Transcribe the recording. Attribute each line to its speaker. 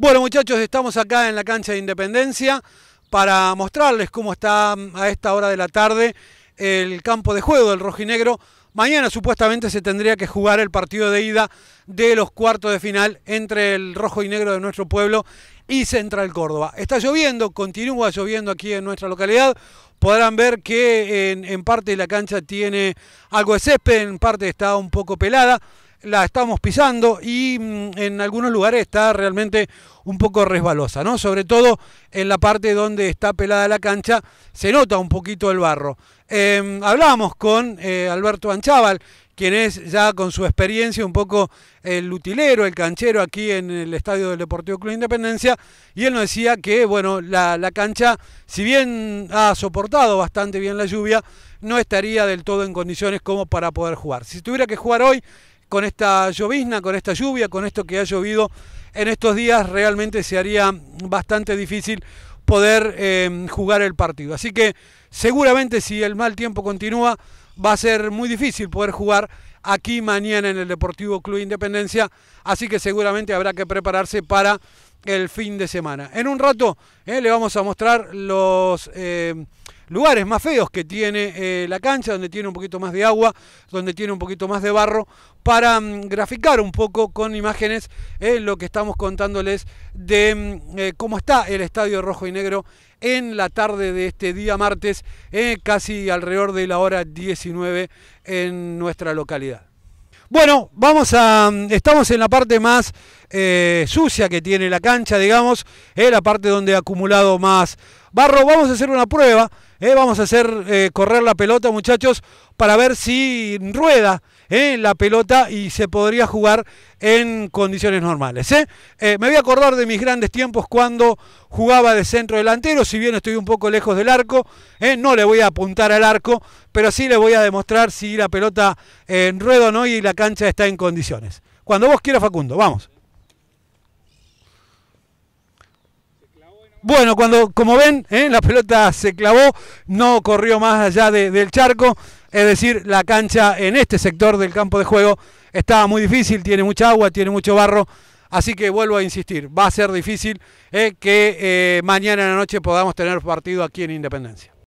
Speaker 1: Bueno muchachos, estamos acá en la cancha de Independencia para mostrarles cómo está a esta hora de la tarde el campo de juego del Negro. Mañana supuestamente se tendría que jugar el partido de ida de los cuartos de final entre el rojo y negro de nuestro pueblo y Central Córdoba. Está lloviendo, continúa lloviendo aquí en nuestra localidad. Podrán ver que en, parte la cancha tiene algo de césped, en parte está un poco pelada la estamos pisando y mm, en algunos lugares está realmente un poco resbalosa, ¿no? Sobre todo en la parte donde está pelada la cancha, se nota un poquito el barro. Em, hablamos con eh, Alberto Anchaval, quien es ya con su experiencia un poco el utilero, el canchero aquí en el estadio del Deportivo Club Independencia, y él nos decía que, bueno, la, la cancha, si bien ha soportado bastante bien la lluvia, no estaría del todo en condiciones como para poder jugar. Si tuviera que jugar hoy, con esta llovizna, con esta lluvia, con esto que ha llovido en estos días, realmente se haría bastante difícil poder em, jugar el partido. Así que seguramente si el mal tiempo continúa, va a ser muy difícil poder jugar aquí mañana en el Deportivo Club Independencia, así que seguramente habrá que prepararse para el fin de semana. En un rato eh, le vamos a mostrar los... Em, lugares más feos que tiene eh, la cancha, donde tiene un poquito más de agua, donde tiene un poquito más de barro, para mm, graficar un poco con imágenes eh, lo que estamos contándoles de mm, eh, cómo está el Estadio Rojo y Negro en la tarde de este día martes, casi alrededor de la hora 19 en nuestra localidad. Bueno, vamos a. Estamos en la parte más eh, sucia que tiene la cancha, digamos, es eh, la parte donde ha acumulado más barro. Vamos a hacer una prueba, eh, vamos a hacer correr la pelota, muchachos, para ver si rueda la pelota y se podría jugar en condiciones normales. ¿eh? Eh, me voy a acordar de mis grandes tiempos cuando jugaba de centro delantero, si bien estoy un poco lejos del arco, ¿eh? no le voy a apuntar al arco, pero sí le voy a demostrar si la pelota en ruedo o no y la cancha está en condiciones. Cuando vos quieras, Facundo, vamos. Bueno, cuando, como ven, ¿eh? la pelota se clavó, no corrió más allá del charco, es decir, la cancha en este sector del campo de juego estaba muy difícil, tiene mucha agua, tiene mucho barro, así que vuelvo a insistir, va a ser difícil ¿eh? que eh, mañana en la noche podamos tener partido aquí en Independencia.